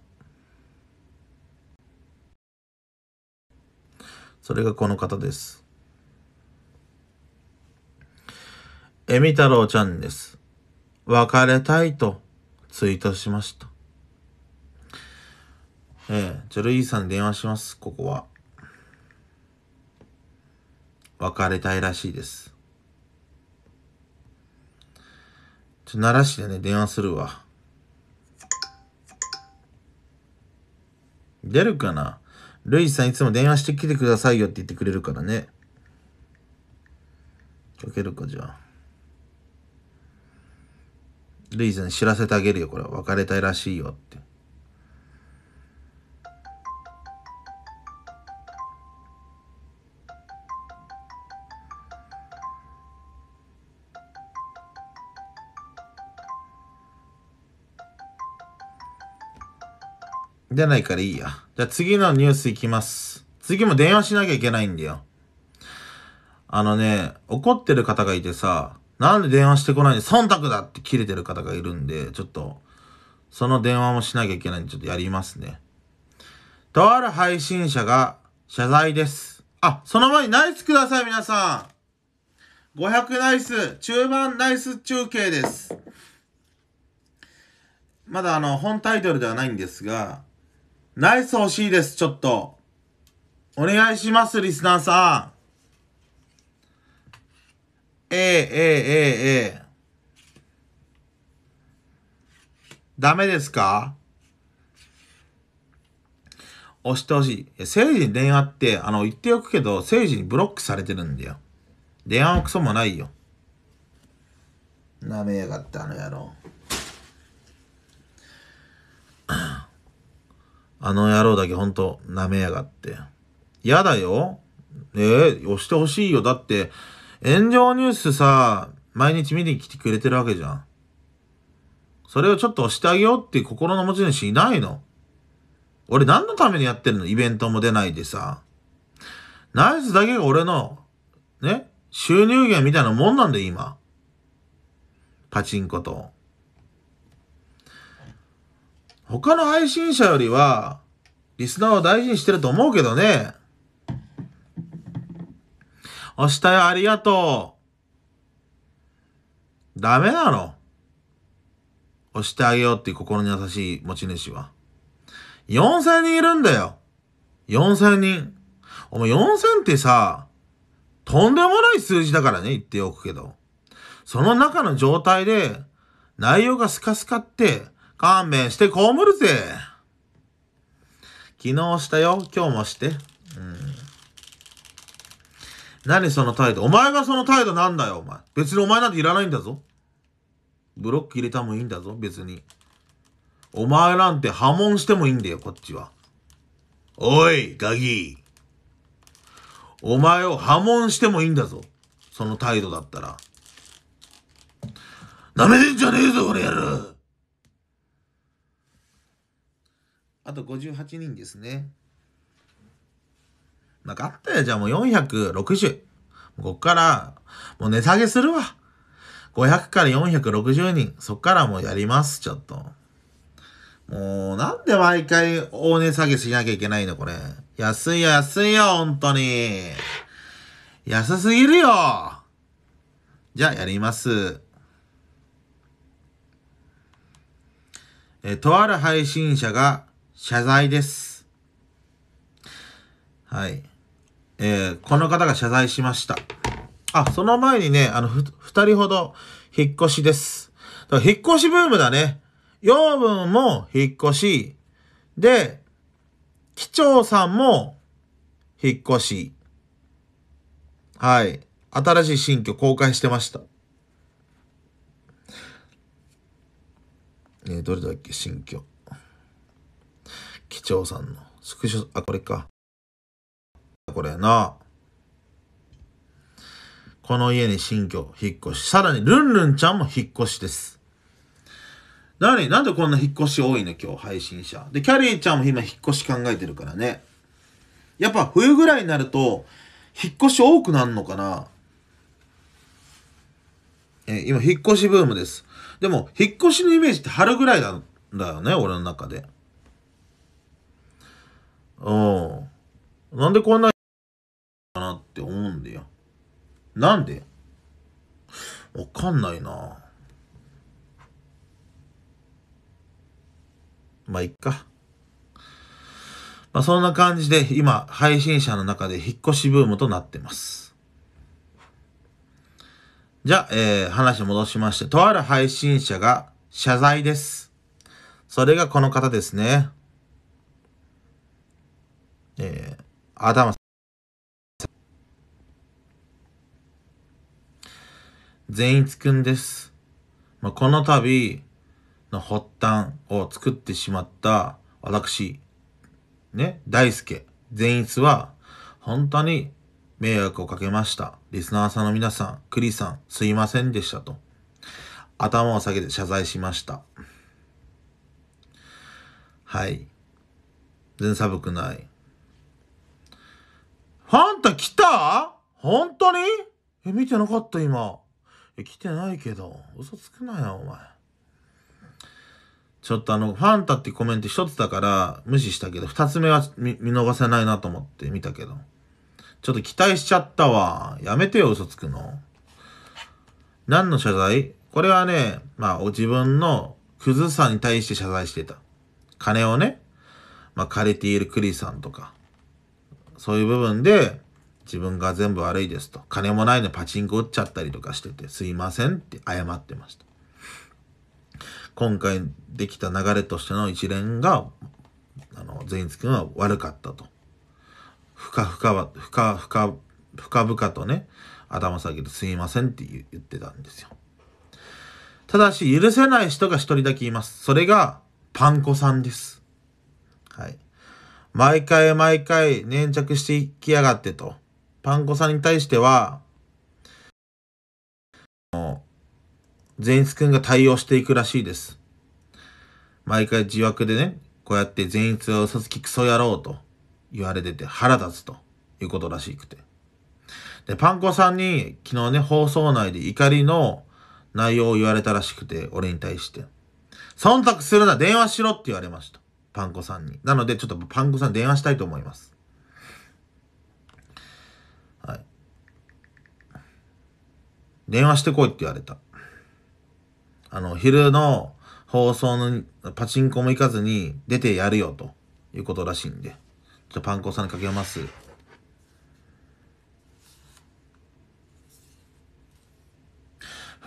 それがこの方です。えみ太郎ちゃんです。別れたいとツイートしました。ええ、ジョルイーさんに電話します、ここは。別れたいらしいです。ちょ、奈良市でね、電話するわ。出るかなルイさんいつも電話してきてくださいよって言ってくれるからね。かけるか、じゃあ。ルイさんに知らせてあげるよ、これ。別れたいらしいよって。出ないからいいや。じゃあ次のニュースいきます。次も電話しなきゃいけないんだよ。あのね、怒ってる方がいてさ、なんで電話してこないんで、忖度だって切れてる方がいるんで、ちょっと、その電話もしなきゃいけないんで、ちょっとやりますね。とある配信者が謝罪です。あ、その前にナイスください、皆さん。500ナイス、中盤ナイス中継です。まだあの、本タイトルではないんですが、ナイス欲しいです、ちょっと。お願いします、リスナーさん。ええええええダメですか押してほしい。政治に電話って、あの、言っておくけど、政治にブロックされてるんだよ。電話はクソもないよ。なめやがった、あの野郎。あの野郎だけほんと舐めやがって。嫌だよ。えー、押してほしいよ。だって、炎上ニュースさ、毎日見に来てくれてるわけじゃん。それをちょっと押してあげようっていう心の持ち主いないの。俺何のためにやってるのイベントも出ないでさ。ナイスだけが俺の、ね、収入源みたいなもんなんだよ、今。パチンコと。他の配信者よりは、リスナーを大事にしてると思うけどね。押したよ、ありがとう。ダメなの押してあげようっていう心に優しい持ち主は。4000人いるんだよ。4000人。お前4000ってさ、とんでもない数字だからね、言っておくけど。その中の状態で、内容がスカスカって、勘弁してこむるぜ。昨日したよ。今日もして。うん。何その態度。お前がその態度なんだよ、お前。別にお前なんていらないんだぞ。ブロック入れたもいいんだぞ、別に。お前なんて破門してもいいんだよ、こっちは。おい、ガギー。お前を破門してもいいんだぞ。その態度だったら。舐めてんじゃねえぞ、こやる。あと58人ですね。なんかあったよ、じゃあもう460。こっから、もう値下げするわ。500から460人。そっからもうやります、ちょっと。もう、なんで毎回大値下げしなきゃいけないの、これ。安いよ、安いよ、本当に。安すぎるよ。じゃあ、やります。え、とある配信者が謝罪です。はい。えー、この方が謝罪しました。あ、その前にね、あの、ふ、二人ほど引っ越しです。だから引っ越しブームだね。養分も引っ越し。で、機長さんも引っ越し。はい。新しい新居公開してました。えー、どれだっけ新居。機長さんのスクショ、あ、これか。これやな。この家に新居、引っ越し。さらに、ルンルンちゃんも引っ越しです。なになんでこんな引っ越し多いの今日、配信者。で、キャリーちゃんも今引っ越し考えてるからね。やっぱ冬ぐらいになると、引っ越し多くなるのかなえ、今、引っ越しブームです。でも、引っ越しのイメージって春ぐらいなんだよね、俺の中で。うん。なんでこんな、かなって思うんだよ。なんでわかんないなまあ、いっか。まあ、そんな感じで、今、配信者の中で引っ越しブームとなってます。じゃあ、えー、話戻しまして、とある配信者が謝罪です。それがこの方ですね。えー、頭善一くんです。まあ、この度の発端を作ってしまった私、ね、大輔、善一は、本当に迷惑をかけました。リスナーさんの皆さん、クリさん、すいませんでしたと。頭を下げて謝罪しました。はい。全寒くない。ファンタ来た本当にえ、見てなかった今。え、来てないけど。嘘つくなよ、お前。ちょっとあの、ファンタってコメント一つだから無視したけど、二つ目は見逃せないなと思って見たけど。ちょっと期待しちゃったわ。やめてよ、嘘つくの。何の謝罪これはね、まあ、お自分のクズさに対して謝罪してた。金をね、まあ、借りているクリさんとか、そういう部分で自分が全部悪いですと金もないのパチンコ打っちゃったりとかしててすいませんって謝ってました今回できた流れとしての一連があの善一君は悪かったとふかふかはふかふかふかふかとね頭下げてすいませんって言ってたんですよただし許せない人が一人だけいますそれがパンコさんですはい毎回毎回粘着していきやがってと。パンコさんに対しては、善逸くんが対応していくらしいです。毎回自惑でね、こうやって善逸は嘘つきクソ野郎と言われてて腹立つということらしくて。で、パンコさんに昨日ね、放送内で怒りの内容を言われたらしくて、俺に対して。忖度するな、電話しろって言われました。パン子さんに。なので、ちょっとパン子さん電話したいと思います。はい。電話してこいって言われた。あの、昼の放送のパチンコも行かずに出てやるよということらしいんで。じゃパン子さんにかけます。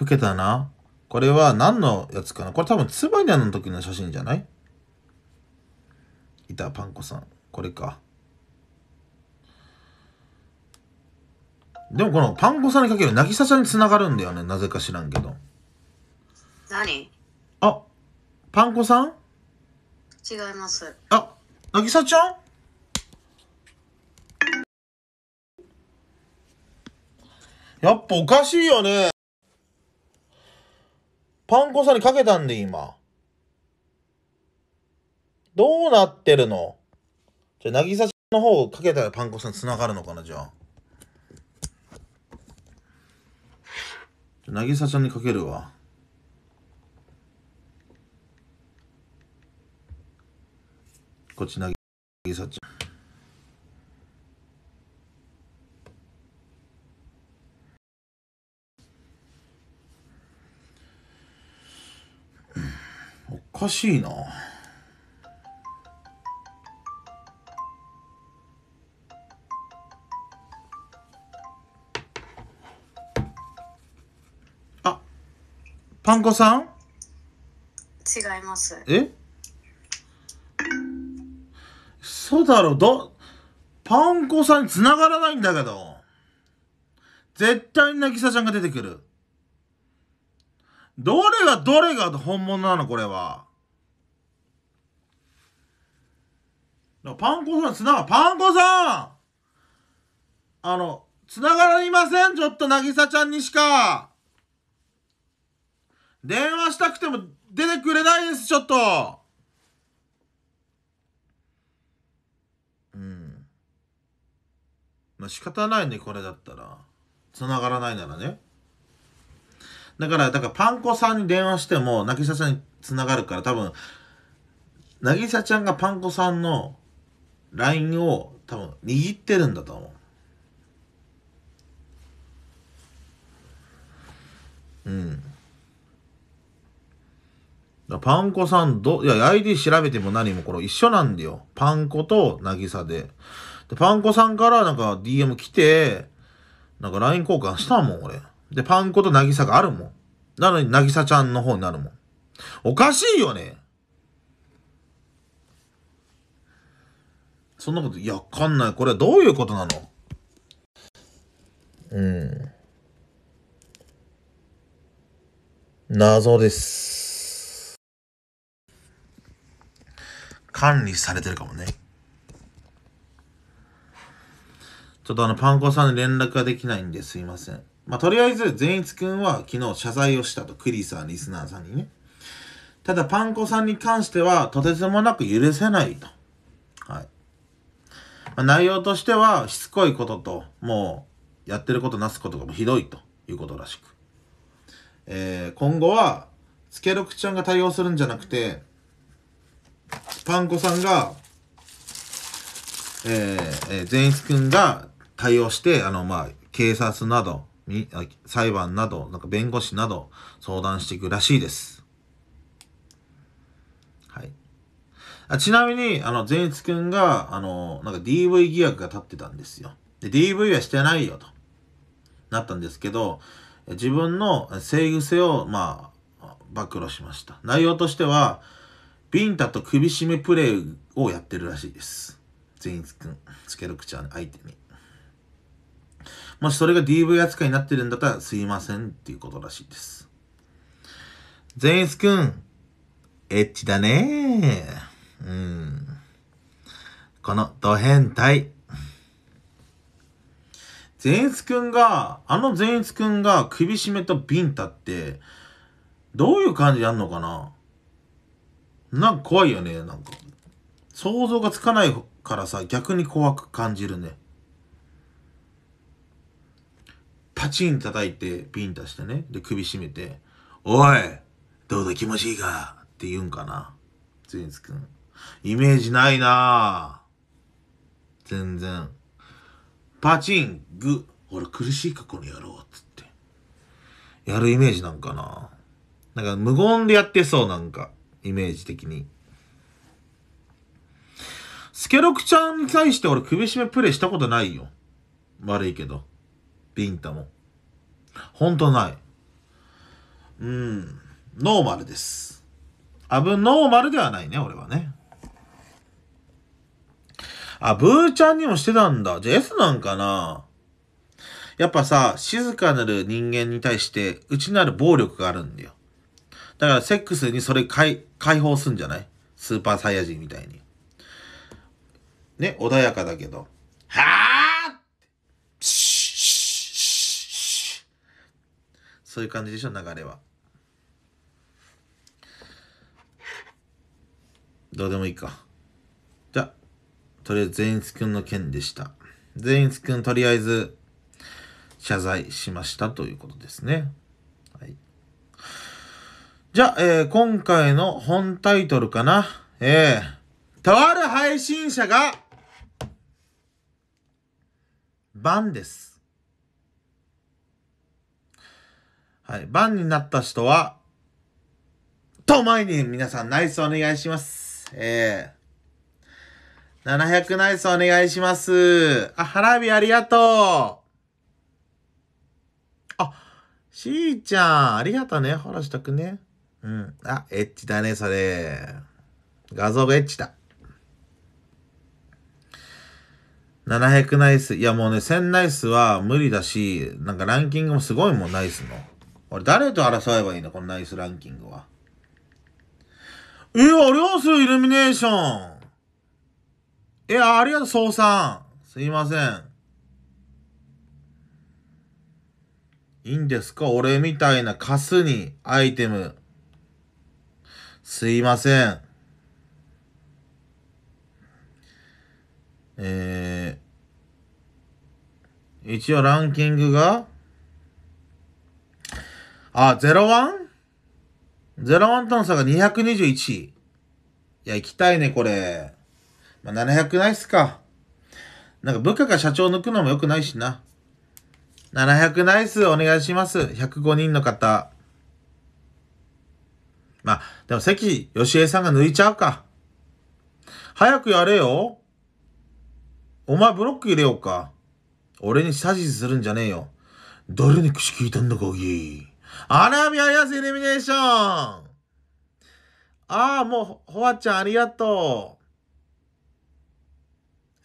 老けたな。これは何のやつかなこれ多分、ツバニャの時の写真じゃないいたパン子さんこれかでもこのパン子さんにかけるなぎさちゃんにつながるんだよねなぜか知らんけど何あパン子さん違いますあなぎさちゃんやっぱおかしいよねパンコさんにかけたんで今どうなってるのじゃ、なぎさちの方をかけたらパン粉さん繋がるのかな、じゃあ。なぎさちゃんにかけるわ。こっちなぎさちゃん。おかしいな。パン粉さん違います。えそうだろう、ど、パン粉さんに繋がらないんだけど。絶対に沙ちゃんが出てくる。どれがどれが本物なのこれは。パン粉さん、つなが、パン粉さんあの、つながりませんちょっと沙ちゃんにしか電話したくても出てくれないです、ちょっと。うん。まあ仕方ないね、これだったら。繋がらないならね。だから、だからパンコさんに電話しても、なぎさちゃんに繋がるから、多分、なぎさちゃんがパンコさんの LINE を多分握ってるんだと思う。うん。パン粉さん、ど、いや、ID 調べても何もこれ一緒なんだよ。パン粉と渚で。で、パン粉さんからなんか DM 来て、なんか LINE 交換したもん、俺。で、パン粉と渚があるもん。なのに、渚ちゃんの方になるもん。おかしいよね。そんなこと、いや、わかんない。これはどういうことなのうん。謎です。管理されてるかもね。ちょっとあの、パン粉さんに連絡ができないんですいません。まあ、とりあえず、善一くんは昨日謝罪をしたと、クリスさん、リスナーさんにね。ただ、パン粉さんに関しては、とてつもなく許せないと。はい。まあ、内容としては、しつこいことと、もう、やってることなすことがひどいということらしく。えー、今後は、スケロクちゃんが対応するんじゃなくて、パンコさんが、えー、えー、善一くんが対応して、あの、まあ、警察など、に裁判など、なんか弁護士など相談していくらしいです。はい。あちなみに、あの、善一くんが、あの、なんか DV 疑惑が立ってたんですよ。で、DV はしてないよと、なったんですけど、自分の性癖を、まあ、暴露しました。内容としては、ビンタと首絞めプレイをやってるらしいです。善逸くん、スケルクちゃん相手に。もしそれが DV 扱いになってるんだったらすいませんっていうことらしいです。善逸くん、エッチだねうん。このド変態。善逸くんが、あの善逸くんが首絞めとビンタって、どういう感じやんのかななんか怖いよね、なんか。想像がつかないからさ、逆に怖く感じるね。パチン叩いて、ピン出してね。で、首絞めて、おいどうだ気持ちいいかって言うんかな。ゼンくん。イメージないなぁ。全然。パチン、グ俺苦しい過去にやろうっつって。やるイメージなんかななんか無言でやってそう、なんか。イメージ的に。スケロクちゃんに対して俺首絞めプレイしたことないよ。悪いけど。ビンタも。ほんとない。うん。ノーマルです。アブノーマルではないね、俺はね。あ、ブーちゃんにもしてたんだ。じゃあ S なんかなやっぱさ、静かなる人間に対して内なる暴力があるんだよ。だからセックスにそれ解解放すんじゃないスーパーサイヤ人みたいに。ね、穏やかだけど。はあそういう感じでしょ、流れは。どうでもいいか。じゃあ、とりあえず善逸くんの件でした。善逸くんとりあえず謝罪しましたということですね。じゃあ、えー、今回の本タイトルかな。えー、とある配信者が、バンです。はい、バンになった人は、と前に皆さんナイスお願いします。えー、700ナイスお願いします。あ、花火ありがとう。あ、しーちゃん、ありがとうね。ほらしたくね。うん。あ、エッチだね、それ。画像がエッチだ。700ナイス。いや、もうね、1000ナイスは無理だし、なんかランキングもすごいもん、ナイスの。俺、誰と争えばいいのこのナイスランキングは。えありますイルミネーション。いや、ありがとう、そうさん。すいません。いいんですか俺みたいなカスにアイテムすいません。えー、一応ランキングが、あ、01?01 探査が221位。いや、行きたいね、これ。まあ、700ないっすか。なんか部下が社長抜くのも良くないしな。700ナイスお願いします。105人の方。まあ、でも関義江さんが抜いちゃうか。早くやれよ。お前ブロック入れようか。俺に指図するんじゃねえよ。誰に口聞いたんだか、おぎ。荒宮康イルミネーションああ、もう、ほわちゃんありがと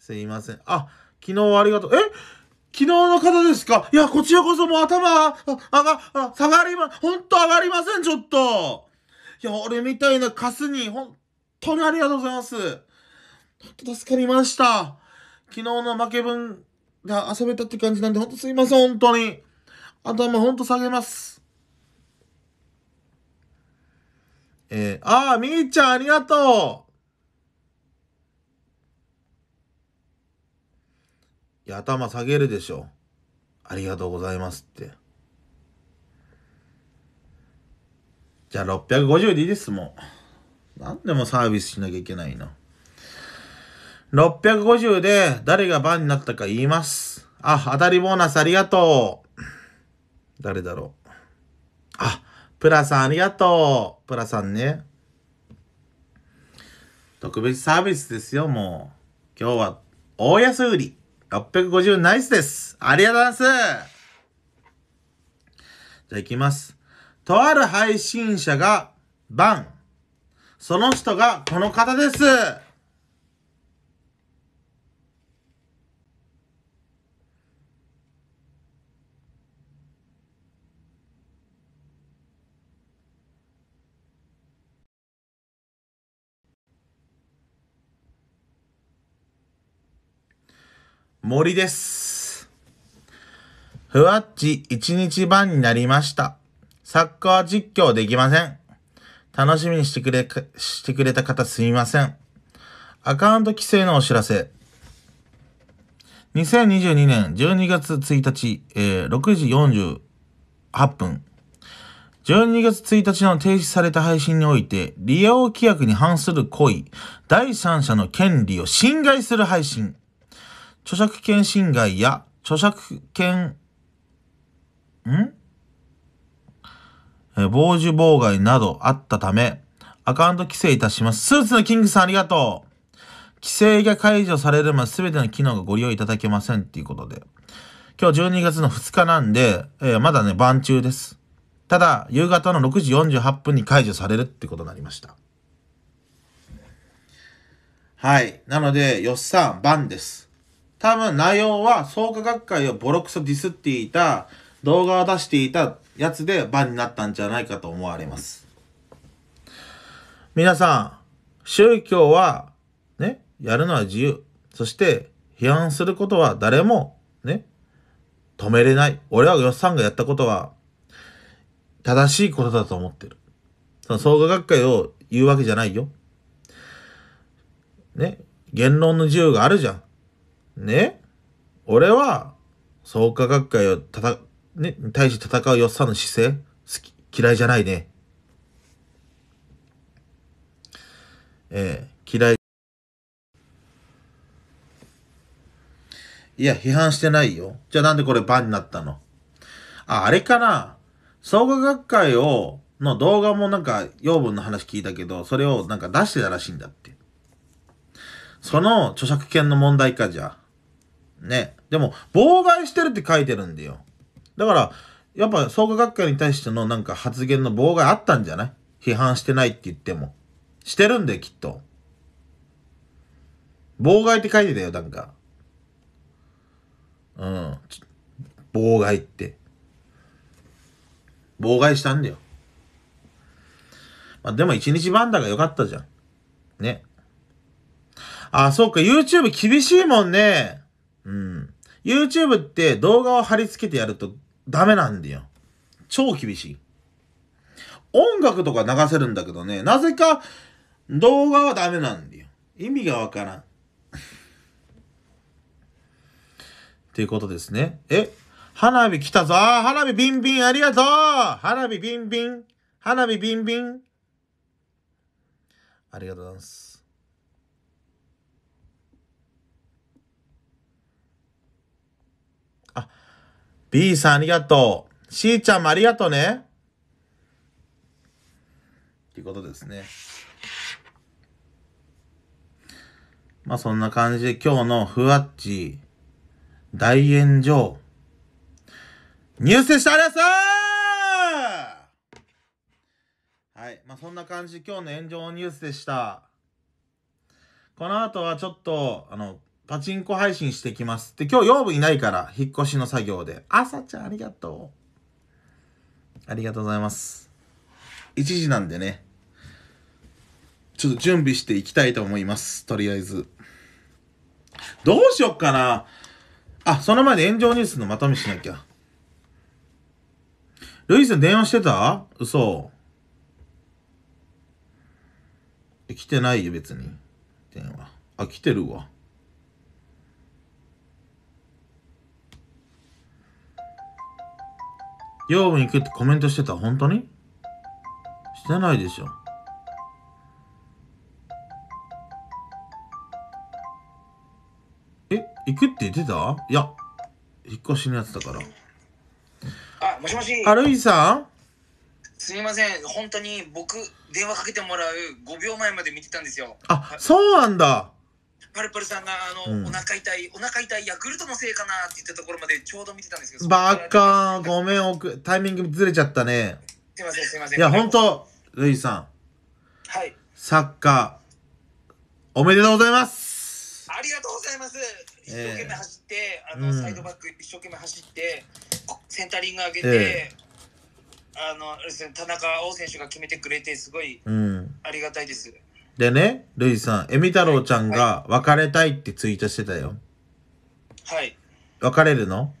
う。すいません。あ、昨日はありがとう。え昨日の方ですかいや、こちらこそもう頭、あ、あが、あ下がりま、ほんと上がりません、ちょっと。や、俺みたいなカスに、本当にありがとうございます。本当助かりました。昨日の負け分が遊べたって感じなんで、本当すいません、本当に。頭本当下げます。えー、あみーちゃんありがとういや、頭下げるでしょ。ありがとうございますって。じゃあ650でいいです、もんなんでもサービスしなきゃいけないの。650で誰が番になったか言います。あ、当たりボーナスありがとう。誰だろう。あ、プラさんありがとう。プラさんね。特別サービスですよ、もう。今日は大安売り。650ナイスです。ありがとうございます。じゃあ行きます。とある配信者がバン。その人がこの方です。森です。ふわっち一日番になりました。サッカー実況できません。楽しみにしてくれ、してくれた方すみません。アカウント規制のお知らせ。2022年12月1日、えー、6時48分。12月1日の停止された配信において、利用規約に反する行為、第三者の権利を侵害する配信、著作権侵害や著作権、ん傍受妨害などあったため、アカウント規制いたします。スーツのキングさんありがとう規制が解除されるまで全ての機能がご利用いただけませんっていうことで。今日12月の2日なんで、えー、まだね、晩中です。ただ、夕方の6時48分に解除されるってことになりました。はい。なので、よっさん、晩です。多分内容は創価学会をボロクソディスっていた動画を出していたやつで番になったんじゃないかと思われます。皆さん、宗教は、ね、やるのは自由。そして、批判することは誰も、ね、止めれない。俺はよっさんがやったことは、正しいことだと思ってる。その創価学会を言うわけじゃないよ。ね、言論の自由があるじゃん。ね、俺は、創価学会をたたね、に対して戦うよっさんの姿勢、好き、嫌いじゃないね。えー、嫌い。いや、批判してないよ。じゃあなんでこれバンになったのあ、あれかな創価学会を、の動画もなんか、養分の話聞いたけど、それをなんか出してたらしいんだって。その著作権の問題か、じゃね。でも、妨害してるって書いてるんだよ。だから、やっぱ創価学会に対してのなんか発言の妨害あったんじゃない批判してないって言っても。してるんだよ、きっと。妨害って書いてたよ、なんか。うん。妨害って。妨害したんだよ。まあ、でも一日バンダが良かったじゃん。ね。あ、そうか、YouTube 厳しいもんね。うん。YouTube って動画を貼り付けてやるとダメなんだよ。超厳しい。音楽とか流せるんだけどね、なぜか動画はダメなんだよ。意味がわからん。っていうことですね。え花火来たぞ花火ビンビンありがとう花火ビンビン花火ビンビンありがとうございます。B さんありがとう。C ちゃんもありがとうね。っていうことですね。まあそんな感じで今日のふわっち大炎上ニュースでしたありがとすはい。まあそんな感じで今日の炎上ニュースでした。この後はちょっと、あの、パチンコ配信してきます。で、今日養分いないから、引っ越しの作業で。朝ちゃん、ありがとう。ありがとうございます。1時なんでね、ちょっと準備していきたいと思います。とりあえず。どうしよっかな。あ、その前で炎上ニュースのまとめしなきゃ。ルイさん電話してた嘘。来てないよ、別に。電話。あ、来てるわ。業務行くってコメントしてた本当にしてないでしょ。え、行くって言ってたいや、引っ越しのやつだから。あ、もしもし。あ、井さんすみません、本当に僕、電話かけてもらう5秒前まで見てたんですよ。あ、そうなんだ。パルパルさんがあの、うん、お腹痛いお腹痛いヤクルトのせいかなって言ったところまでちょうど見てたんですけどバカーごめんおくタイミングずれちゃったねすいませんすいませんいや本当ルイさんはいサッカーおめでとうございますありがとうございます一生懸命走って、えー、あの、うん、サイドバック一生懸命走ってセンタリング上げて、えーあの田中碧選手が決めてくれてすごいありがたいです。うんでね、ルイさん、エミ太郎ちゃんが別れたいってツイートしてたよ。はい。別れるの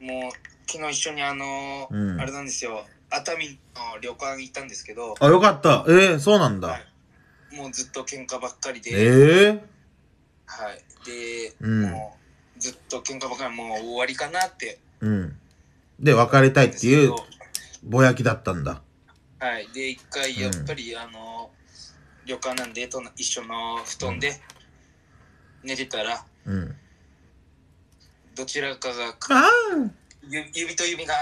もう、昨日一緒にあのーうんあれなんですよ、熱海の旅館行ったんですけど、あ、よかった。えー、そうなんだ。はいもうずっと喧嘩ばっかりで、えはい。で、うんもう、ずっと喧嘩ばっかり、もう終わりかなってうん。で、別れたいっていうぼやきだったんだ。はい。で、一回、やっぱり、あの旅館なんでと一緒の布団で寝てたら、うん、どちらかがか指と指が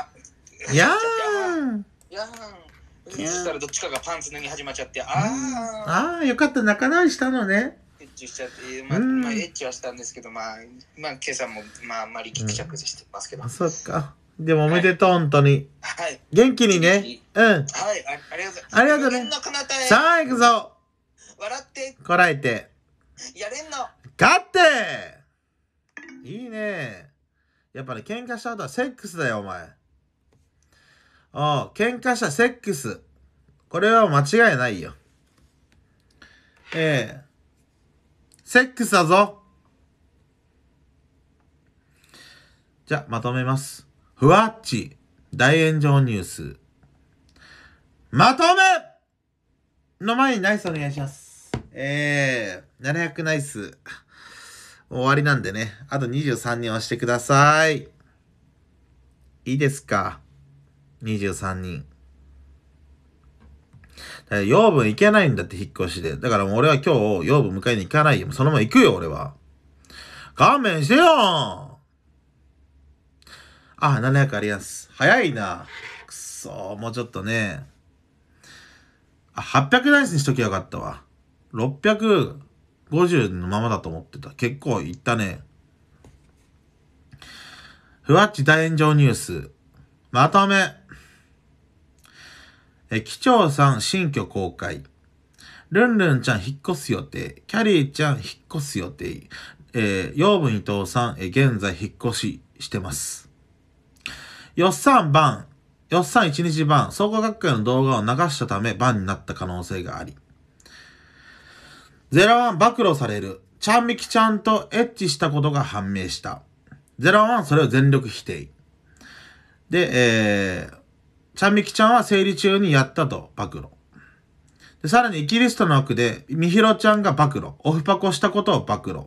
やーんやーんそしたらどっちかがパンツ脱ぎ始まっちゃってあああよかった仲直りしたのねエッチしちゃって、まあ、うん、まあ、エッチはしたんですけど、まあ、まあ、今朝も、まあ、あんまりぎくしゃくしてますけど。うん、そっか。でも、おめでとう、はい、本当に。はい。元気にね。うん。はい、あありがとう。ありがとうね。さあ、行くぞ。笑ってこらえてやれんの勝っていいねやっぱね喧嘩した後はセックスだよお前ああ喧嘩したセックスこれは間違いないよええセックスだぞじゃまとめますふわっち大炎上ニュースまとめの前にナイスお願いしますえー、700ナイス。終わりなんでね、あと23人押してください。いいですか ?23 人。だから養分行けないんだって引っ越しで。だから俺は今日養分迎えに行かないよ。そのまま行くよ、俺は。勘弁してよあ、700あります。早いな。くそもうちょっとね。あ、800ナイスにしときゃよかったわ。650のままだと思ってた。結構いったね。ふわっち大炎上ニュース。まとめ。え、機長さん新居公開。ルンルンちゃん引っ越す予定。キャリーちゃん引っ越す予定。えー、養分伊藤さん、え現在引っ越ししてます。よっさん番。よっさん一日番。総合学会の動画を流したため番になった可能性があり。01暴露される。ちゃんみきちゃんとエッチしたことが判明した。01それを全力否定。で、えー、ちゃんみきちゃんは生理中にやったと暴露。でさらにイキリストの枠で、みひろちゃんが暴露。オフパコしたことを暴露。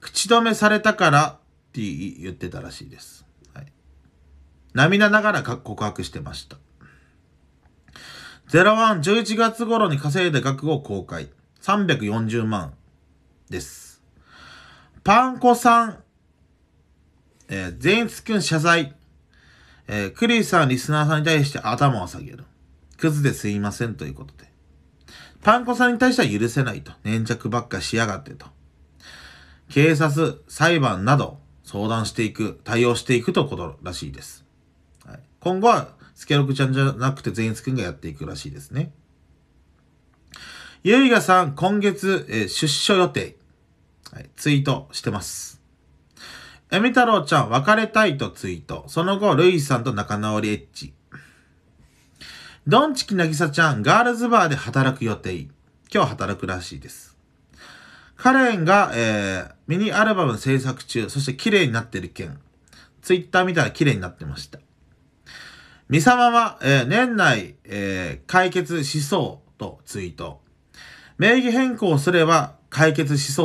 口止めされたからって言ってたらしいです。はい、涙ながら告白してました。01、11月頃に稼いで額を公開。340万です。パンコさん、えー、全員くん謝罪。えー、クリーさん、リスナーさんに対して頭を下げる。クズですいませんということで。パンコさんに対しては許せないと。粘着ばっかしやがってと。警察、裁判など相談していく、対応していくとことらしいです。はい、今後は、スケロクちゃんじゃなくて全員くんがやっていくらしいですね。ゆいがさん、今月、えー、出所予定、はい、ツイートしてます。えみ太郎ちゃん、別れたいとツイート。その後、ルイさんと仲直りエッチ。ドンチキなぎさちゃん、ガールズバーで働く予定。今日働くらしいです。カレンが、えー、ミニアルバム制作中、そして綺麗になってる件。ツイッター見たら綺麗になってました。ミサマは、えー、年内、えー、解決しそうとツイート。名義変更すれば解決しそう